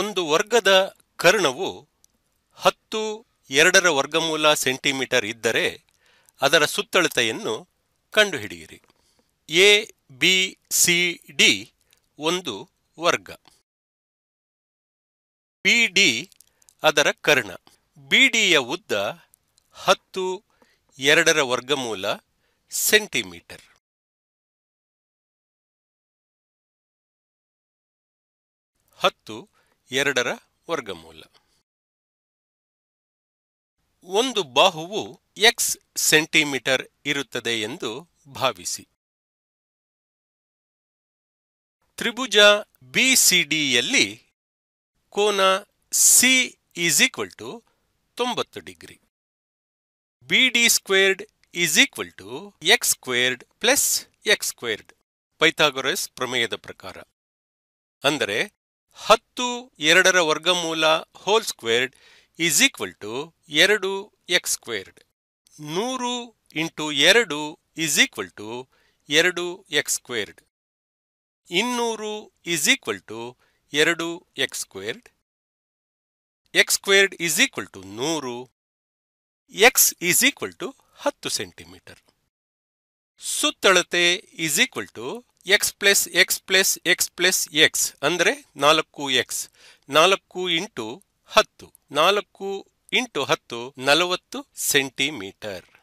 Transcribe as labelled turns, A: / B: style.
A: ಒಂದು ವರ್ಗದ ಕರ್ಣವು ಹತ್ತು ಎರಡರ ವರ್ಗಮೂಲ ಸೆಂಟಿಮೀಟರ್ ಇದ್ದರೆ ಅದರ ಸುತ್ತಳತೆಯನ್ನು ಕಂಡುಹಿಡಿಯಿರಿ ಎ ಬಿ ಸಿ ಡಿ ಒಂದು ವರ್ಗ ಬಿ ಅದರ ಕರ್ಣ ಬಿ ಡಿಯ ಉದ್ದ
B: ಹತ್ತು ಎರಡರ ವರ್ಗಮೂಲ ಸೆಂಟಿಮೀಟರ್ ಹತ್ತು ಎರಡರ ವರ್ಗಮೂಲ
A: ಒಂದು ಬಾಹುವು ಎಕ್ಸ್ ಸೆಂಟಿಮೀಟರ್ ಇರುತ್ತದೆ ಎಂದು ಭಾವಿಸಿ ತ್ರಿಭುಜ ಬಿಸಿಡಿಯಲ್ಲಿ ಕೋನ ಸಿ ಈಸ್ ಈಕ್ವಲ್ ಟು ತೊಂಬತ್ತು degree B D squared is equal to X squared plus X squared Pythagoras ಪ್ರಮೇಯದ ಪ್ರಕಾರ ಅಂದರೆ ಹತ್ತು ಎರಡರ ವರ್ಗಮೂಲ whole squared is equal to ಎರಡು ಎಕ್ಸ್ ಸ್ಕ್ವೇರ್ಡ್ ನೂರು ಇಂಟು ಎರಡು ಈಸ್ ಈಕ್ವಲ್ ಟು ಎರಡು ಎಕ್ಸ್ ಸ್ಕ್ವೇರ್ಡ್ ಇನ್ನೂರು ಈಸ್ ಈಕ್ವಲ್ ಟು ಎರಡು X squared X squared is equal to ನೂರು ಎಕ್ಸ್ ಈಸ್ ಈಕ್ವಲ್ ಟು ಹತ್ತು ಸೆಂಟಿಮೀಟರ್ ಸುತ್ತಳತೆ is equal to X plus X plus X plus X ಅಂದರೆ ನಾಲ್ಕು X ನಾಲ್ಕು into ಹತ್ತು ನಾಲ್ಕು ಇಂಟು ಹತ್ತು ನಲವತ್ತು ಸೆಂಟಿಮೀಟರ್